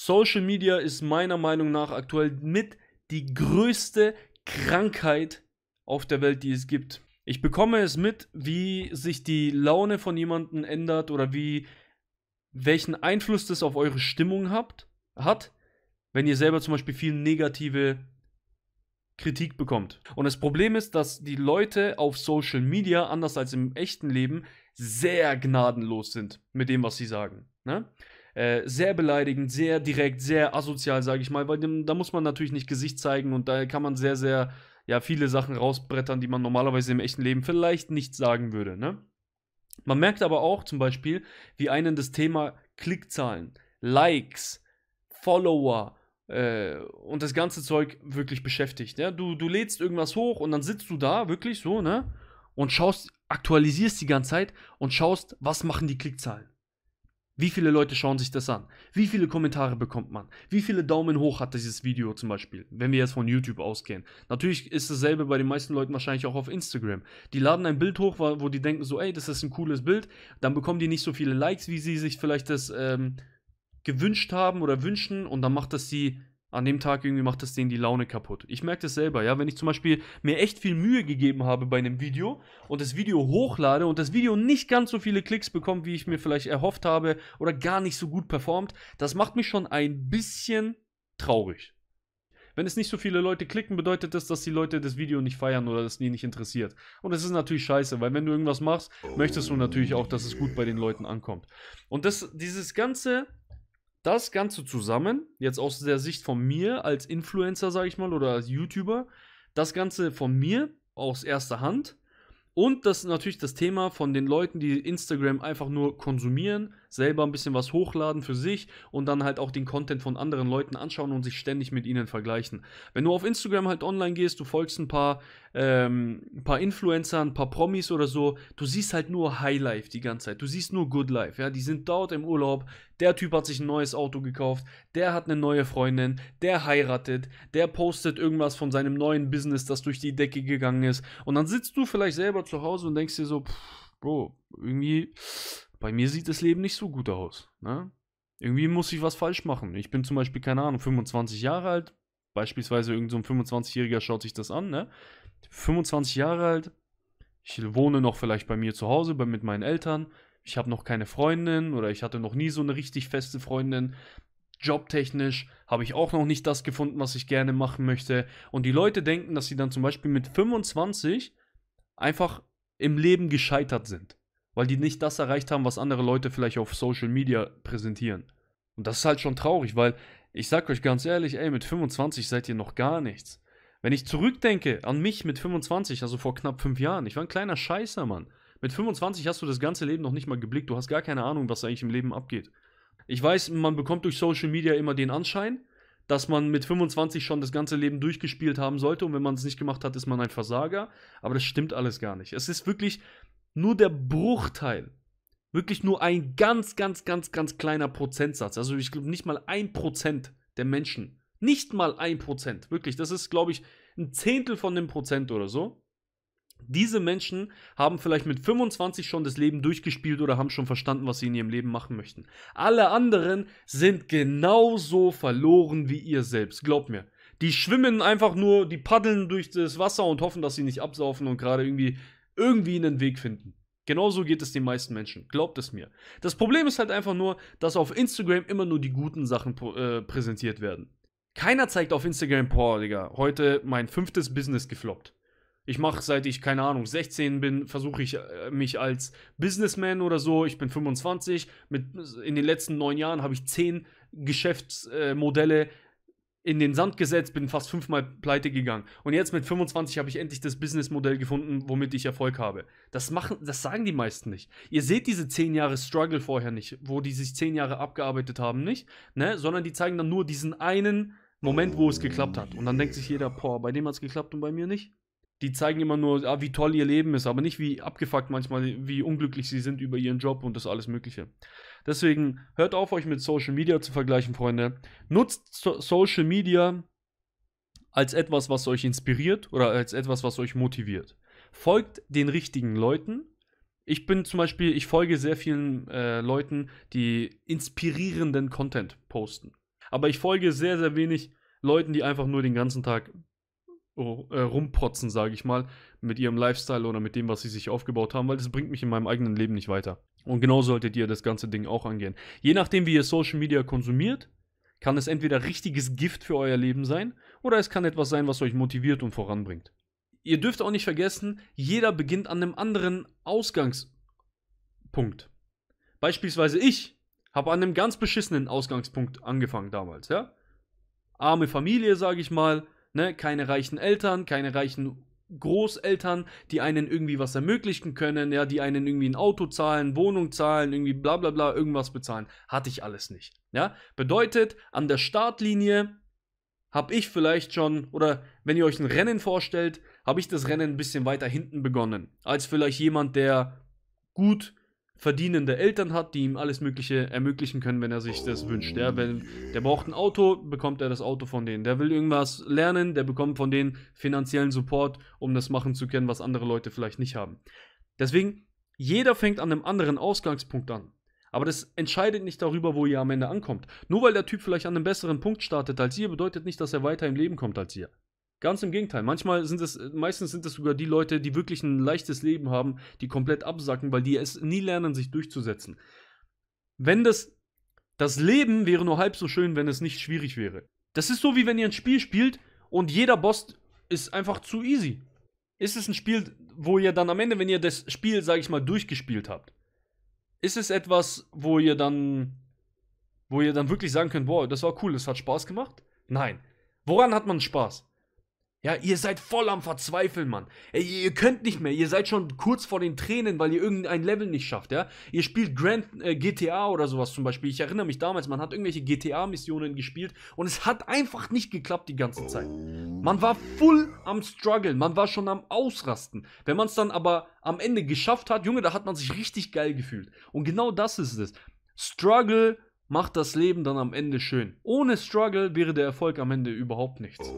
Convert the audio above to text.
Social Media ist meiner Meinung nach aktuell mit die größte Krankheit auf der Welt, die es gibt. Ich bekomme es mit, wie sich die Laune von jemandem ändert oder wie welchen Einfluss das auf eure Stimmung habt, hat, wenn ihr selber zum Beispiel viel negative Kritik bekommt. Und das Problem ist, dass die Leute auf Social Media, anders als im echten Leben, sehr gnadenlos sind mit dem, was sie sagen. Ne? Äh, sehr beleidigend, sehr direkt, sehr asozial, sage ich mal, weil dem, da muss man natürlich nicht Gesicht zeigen und da kann man sehr, sehr, ja, viele Sachen rausbrettern, die man normalerweise im echten Leben vielleicht nicht sagen würde, ne? Man merkt aber auch zum Beispiel, wie einen das Thema Klickzahlen, Likes, Follower, äh, und das ganze Zeug wirklich beschäftigt. Ja? Du, du lädst irgendwas hoch und dann sitzt du da wirklich so, ne? Und schaust, aktualisierst die ganze Zeit und schaust, was machen die Klickzahlen. Wie viele Leute schauen sich das an? Wie viele Kommentare bekommt man? Wie viele Daumen hoch hat dieses Video zum Beispiel, wenn wir jetzt von YouTube ausgehen? Natürlich ist dasselbe bei den meisten Leuten wahrscheinlich auch auf Instagram. Die laden ein Bild hoch, wo die denken so, ey, das ist ein cooles Bild. Dann bekommen die nicht so viele Likes, wie sie sich vielleicht das ähm, gewünscht haben oder wünschen. Und dann macht das die an dem Tag irgendwie macht das denen die Laune kaputt. Ich merke das selber, ja. Wenn ich zum Beispiel mir echt viel Mühe gegeben habe bei einem Video und das Video hochlade und das Video nicht ganz so viele Klicks bekommt, wie ich mir vielleicht erhofft habe oder gar nicht so gut performt, das macht mich schon ein bisschen traurig. Wenn es nicht so viele Leute klicken, bedeutet das, dass die Leute das Video nicht feiern oder das nie nicht interessiert. Und das ist natürlich scheiße, weil wenn du irgendwas machst, möchtest du natürlich auch, dass es gut bei den Leuten ankommt. Und das, dieses ganze das Ganze zusammen, jetzt aus der Sicht von mir als Influencer, sage ich mal, oder als YouTuber, das Ganze von mir aus erster Hand und das natürlich das Thema von den Leuten, die Instagram einfach nur konsumieren, selber ein bisschen was hochladen für sich und dann halt auch den Content von anderen Leuten anschauen und sich ständig mit ihnen vergleichen. Wenn du auf Instagram halt online gehst, du folgst ein paar, ähm, ein paar Influencern, ein paar Promis oder so, du siehst halt nur Highlife die ganze Zeit. Du siehst nur Good Life. Ja? Die sind dort im Urlaub, der Typ hat sich ein neues Auto gekauft, der hat eine neue Freundin, der heiratet, der postet irgendwas von seinem neuen Business, das durch die Decke gegangen ist. Und dann sitzt du vielleicht selber zu Hause und denkst dir so, pff, Bro, irgendwie bei mir sieht das Leben nicht so gut aus. Ne? Irgendwie muss ich was falsch machen. Ich bin zum Beispiel, keine Ahnung, 25 Jahre alt. Beispielsweise irgendein so ein 25-Jähriger schaut sich das an. Ne? 25 Jahre alt. Ich wohne noch vielleicht bei mir zu Hause, bei, mit meinen Eltern. Ich habe noch keine Freundin oder ich hatte noch nie so eine richtig feste Freundin jobtechnisch habe ich auch noch nicht das gefunden, was ich gerne machen möchte. Und die Leute denken, dass sie dann zum Beispiel mit 25 einfach im Leben gescheitert sind weil die nicht das erreicht haben, was andere Leute vielleicht auf Social Media präsentieren. Und das ist halt schon traurig, weil ich sag euch ganz ehrlich, ey, mit 25 seid ihr noch gar nichts. Wenn ich zurückdenke an mich mit 25, also vor knapp fünf Jahren, ich war ein kleiner Scheißer, Mann. Mit 25 hast du das ganze Leben noch nicht mal geblickt, du hast gar keine Ahnung, was eigentlich im Leben abgeht. Ich weiß, man bekommt durch Social Media immer den Anschein, dass man mit 25 schon das ganze Leben durchgespielt haben sollte und wenn man es nicht gemacht hat, ist man ein Versager. Aber das stimmt alles gar nicht. Es ist wirklich nur der Bruchteil, wirklich nur ein ganz, ganz, ganz, ganz kleiner Prozentsatz, also ich glaube nicht mal ein Prozent der Menschen, nicht mal ein Prozent, wirklich, das ist, glaube ich, ein Zehntel von dem Prozent oder so. Diese Menschen haben vielleicht mit 25 schon das Leben durchgespielt oder haben schon verstanden, was sie in ihrem Leben machen möchten. Alle anderen sind genauso verloren wie ihr selbst, glaubt mir. Die schwimmen einfach nur, die paddeln durch das Wasser und hoffen, dass sie nicht absaufen und gerade irgendwie irgendwie einen Weg finden. Genauso geht es den meisten Menschen. Glaubt es mir. Das Problem ist halt einfach nur, dass auf Instagram immer nur die guten Sachen äh, präsentiert werden. Keiner zeigt auf Instagram, boah, Digga, heute mein fünftes Business gefloppt. Ich mache, seit ich, keine Ahnung, 16 bin, versuche ich äh, mich als Businessman oder so. Ich bin 25. Mit, in den letzten neun Jahren habe ich zehn Geschäftsmodelle in den Sand gesetzt, bin fast fünfmal pleite gegangen. Und jetzt mit 25 habe ich endlich das Businessmodell gefunden, womit ich Erfolg habe. Das, machen, das sagen die meisten nicht. Ihr seht diese zehn Jahre Struggle vorher nicht, wo die sich zehn Jahre abgearbeitet haben, nicht, ne? sondern die zeigen dann nur diesen einen Moment, wo es geklappt hat. Und dann denkt sich jeder, boah, bei dem hat es geklappt und bei mir nicht. Die zeigen immer nur, ah, wie toll ihr Leben ist, aber nicht wie abgefuckt manchmal, wie unglücklich sie sind über ihren Job und das alles Mögliche. Deswegen hört auf, euch mit Social Media zu vergleichen, Freunde. Nutzt so Social Media als etwas, was euch inspiriert oder als etwas, was euch motiviert. Folgt den richtigen Leuten. Ich bin zum Beispiel, ich folge sehr vielen äh, Leuten, die inspirierenden Content posten. Aber ich folge sehr, sehr wenig Leuten, die einfach nur den ganzen Tag äh, rumprotzen, sage ich mal, mit ihrem Lifestyle oder mit dem, was sie sich aufgebaut haben, weil das bringt mich in meinem eigenen Leben nicht weiter. Und genau solltet ihr das ganze Ding auch angehen. Je nachdem, wie ihr Social Media konsumiert, kann es entweder richtiges Gift für euer Leben sein oder es kann etwas sein, was euch motiviert und voranbringt. Ihr dürft auch nicht vergessen, jeder beginnt an einem anderen Ausgangspunkt. Beispielsweise ich habe an einem ganz beschissenen Ausgangspunkt angefangen damals, ja? Arme Familie, sage ich mal, Ne? Keine reichen Eltern, keine reichen Großeltern, die einen irgendwie was ermöglichen können, ja, die einen irgendwie ein Auto zahlen, Wohnung zahlen, irgendwie bla bla bla, irgendwas bezahlen. Hatte ich alles nicht. Ja? Bedeutet, an der Startlinie habe ich vielleicht schon, oder wenn ihr euch ein Rennen vorstellt, habe ich das Rennen ein bisschen weiter hinten begonnen. Als vielleicht jemand, der gut verdienende Eltern hat, die ihm alles Mögliche ermöglichen können, wenn er sich das wünscht. Ja, wenn, der braucht ein Auto, bekommt er das Auto von denen. Der will irgendwas lernen, der bekommt von denen finanziellen Support, um das machen zu können, was andere Leute vielleicht nicht haben. Deswegen, jeder fängt an einem anderen Ausgangspunkt an. Aber das entscheidet nicht darüber, wo ihr am Ende ankommt. Nur weil der Typ vielleicht an einem besseren Punkt startet als ihr, bedeutet nicht, dass er weiter im Leben kommt als ihr. Ganz im Gegenteil. Manchmal sind es, meistens sind es sogar die Leute, die wirklich ein leichtes Leben haben, die komplett absacken, weil die es nie lernen, sich durchzusetzen. Wenn das, das Leben wäre nur halb so schön, wenn es nicht schwierig wäre. Das ist so, wie wenn ihr ein Spiel spielt und jeder Boss ist einfach zu easy. Ist es ein Spiel, wo ihr dann am Ende, wenn ihr das Spiel, sag ich mal, durchgespielt habt, ist es etwas, wo ihr dann, wo ihr dann wirklich sagen könnt, boah, das war cool, das hat Spaß gemacht? Nein. Woran hat man Spaß? Ja, ihr seid voll am Verzweifeln, Mann. Ey, ihr könnt nicht mehr. Ihr seid schon kurz vor den Tränen, weil ihr irgendein Level nicht schafft, ja. Ihr spielt Grand äh, GTA oder sowas zum Beispiel. Ich erinnere mich damals, man hat irgendwelche GTA-Missionen gespielt und es hat einfach nicht geklappt die ganze Zeit. Man war voll am Struggle, man war schon am Ausrasten. Wenn man es dann aber am Ende geschafft hat, Junge, da hat man sich richtig geil gefühlt. Und genau das ist es. Struggle macht das Leben dann am Ende schön. Ohne Struggle wäre der Erfolg am Ende überhaupt nichts.